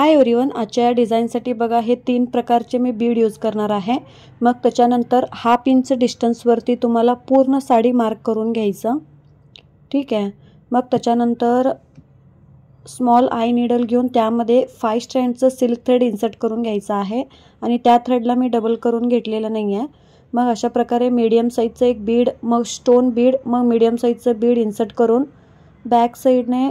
हाय ओरिवन आजच्या या डिझाईनसाठी बघा हे तीन प्रकारचे मी बीड यूज करणार आहे मग त्याच्यानंतर हाफ इंच डिस्टन्सवरती तुम्हाला पूर्ण साडी मार्क करून घ्यायचं ठीक आहे मग त्याच्यानंतर स्मॉल आय निडल घेऊन त्यामध्ये फाय स्ट्रँडचं सिल्क थ्रेड इन्सर्ट करून घ्यायचं आहे आणि त्या थ्रेडला मी डबल करून घेतलेलं नाही आहे मग अशा प्रकारे मीडियम साईजचं एक बीड मग स्टोन बीड मग मीडियम साईजचं बीड इन्सर्ट करून बॅक साईडने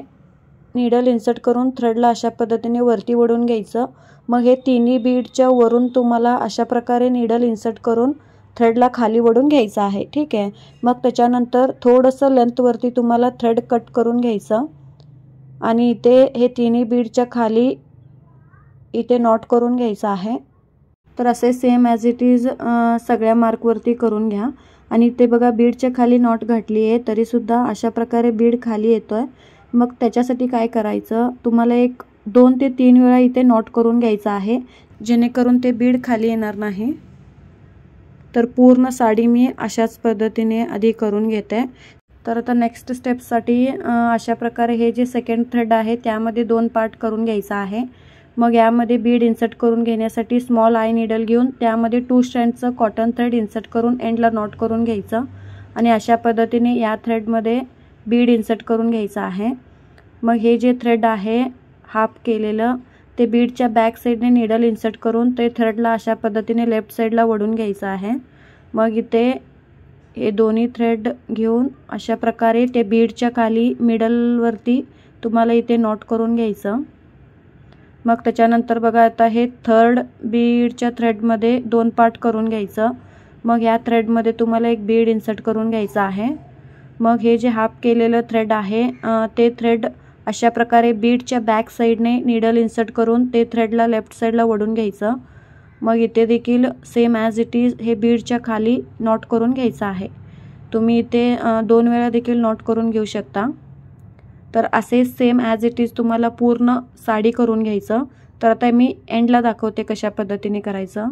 निडल इन्सर्ट करून थ्रेडला अशा पद्धतीने वरती वडून घ्यायचं मग हे तिन्ही बीडच्या वरून तुम्हाला अशा प्रकारे निडल इन्सर्ट करून थ्रेडला खाली वडून घ्यायचं आहे ठीक आहे मग त्याच्यानंतर थोडंसं लेंथवरती तुम्हाला थ्रेड कट करून घ्यायचं आणि इथे हे तिन्ही बीडच्या खाली इथे नॉट करून घ्यायचं आहे तर असे सेम ॲज इट इज सगळ्या मार्कवरती करून घ्या आणि ते बघा बीडच्या खाली नॉट घातली आहे तरीसुद्धा अशा प्रकारे बीड खाली येतो आहे मग त्याच्यासाठी काय करायचं तुम्हाला एक दोन ते तीन वेळा इथे नॉट करून घ्यायचं आहे जेणेकरून ते बीड खाली येणार नाही तर पूर्ण साडी मी अशाच पद्धतीने आधी करून घेते तर आता नेक्स्ट स्टेपसाठी अशा प्रकारे हे जे सेकंड थ्रेड आहे त्यामध्ये दोन पार्ट करून घ्यायचा आहे मग यामध्ये बीड इन्सर्ट करून घेण्यासाठी स्मॉल आय निडल घेऊन त्यामध्ये टू स्टँडचं कॉटन थ्रेड इन्सर्ट करून एंडला नॉट करून घ्यायचं आणि अशा पद्धतीने या थ्रेडमध्ये बीड इन्सर्ट करून घ्यायचं आहे मग हे जे थ्रेड आहे हाफ केलेलं ते बीडच्या बॅक साईडने निडल इन्सर्ट करून ते थ्रेडला अशा पद्धतीने लेफ्ट साईडला वडून घ्यायचं आहे मग इथे हे दोन्ही थ्रेड घेऊन अशा प्रकारे ते बीडच्या खाली मिडलवरती तुम्हाला इथे नॉट करून घ्यायचं मग त्याच्यानंतर बघा आता हे थर्ड बीडच्या थ्रेडमध्ये दोन पार्ट करून घ्यायचं मग या थ्रेडमध्ये तुम्हाला एक बीड इन्सर्ट करून घ्यायचं आहे मग हे जे हाफ केलेलं थ्रेड आहे ते थ्रेड अशा प्रकारे बीडच्या बॅक साईडने निडल इन्सर्ट करून ते थ्रेडला लेफ्ट साईडला वडून घ्यायचं मग इथे देखील सेम ॲज इट इज हे बीडच्या खाली नॉट करून घ्यायचं आहे तुम्ही इथे दोन वेळा देखील नॉट करून घेऊ शकता तर असे सेम ॲज इट इज तुम्हाला पूर्ण साडी करून घ्यायचं तर आता मी एंडला दाखवते कशा पद्धतीने करायचं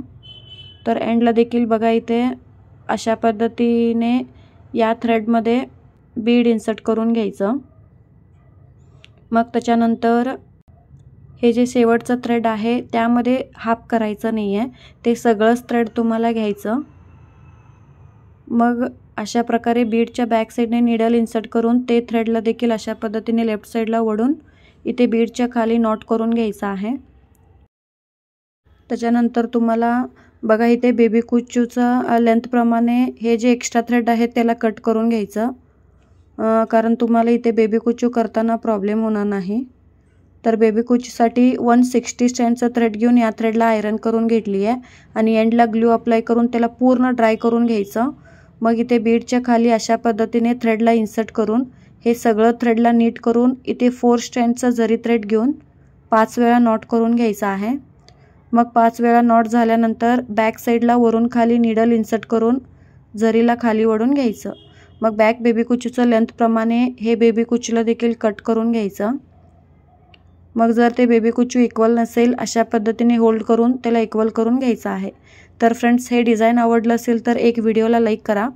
तर एंडला देखील बघा इथे अशा पद्धतीने या थ्रेडमध्ये बीड इन्सर्ट करून घ्यायचं मग त्याच्यानंतर हे जे शेवटचं थ्रेड आहे त्यामध्ये हाफ करायचं नाही आहे ते सगळंच थ्रेड तुम्हाला घ्यायचं मग अशा प्रकारे बीडच्या बॅक साईडने निडल इन्सर्ट करून ते थ्रेडला देखील अशा पद्धतीने लेफ्ट साईडला वळून इथे बीडच्या खाली नॉट करून घ्यायचं आहे त्याच्यानंतर तुम्हाला बघा इथे बेबी कुच्चूचं लेंथप्रमाणे हे जे एक्स्ट्रा थ्रेड आहे त्याला कट करून घ्यायचं कारण तुम्हाला इथे बेबी कुचू करताना प्रॉब्लेम होणार नाही तर बेबी कुचूसाठी वन सिक्स्टी स्टँडचा थ्रेड घेऊन या थ्रेडला आयरन करून घेतली आहे आणि एंडला ग्लू अप्लाय करून त्याला पूर्ण ड्राय करून घ्यायचं मग इथे बीडच्या खाली अशा पद्धतीने थ्रेडला इन्सर्ट करून हे सगळं थ्रेडला नीट करून इथे फोर स्टँडचा जरी थ्रेड घेऊन पाच वेळा नॉट करून घ्यायचा आहे मग पाच वेळा नॉट झाल्यानंतर बॅक साईडला वरून खाली निडल इन्सर्ट करून जरीला खाली वडून घ्यायचं मग बॅक बेबी कुचूचं लेंथप्रमाणे हे बेबी कुचूला देखील कट करून घ्यायचं मग जर ते बेबी कुचू इक्वल नसेल अशा पद्धतीने होल्ड करून त्याला इक्वल करून घ्यायचं आहे तर फ्रेंड्स हे डिझाईन आवडलं असेल तर एक व्हिडिओला लाईक करा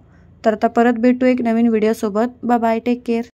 तर आता परत भेटू एक नवीन व्हिडिओसोबत बा बाय टेक केअर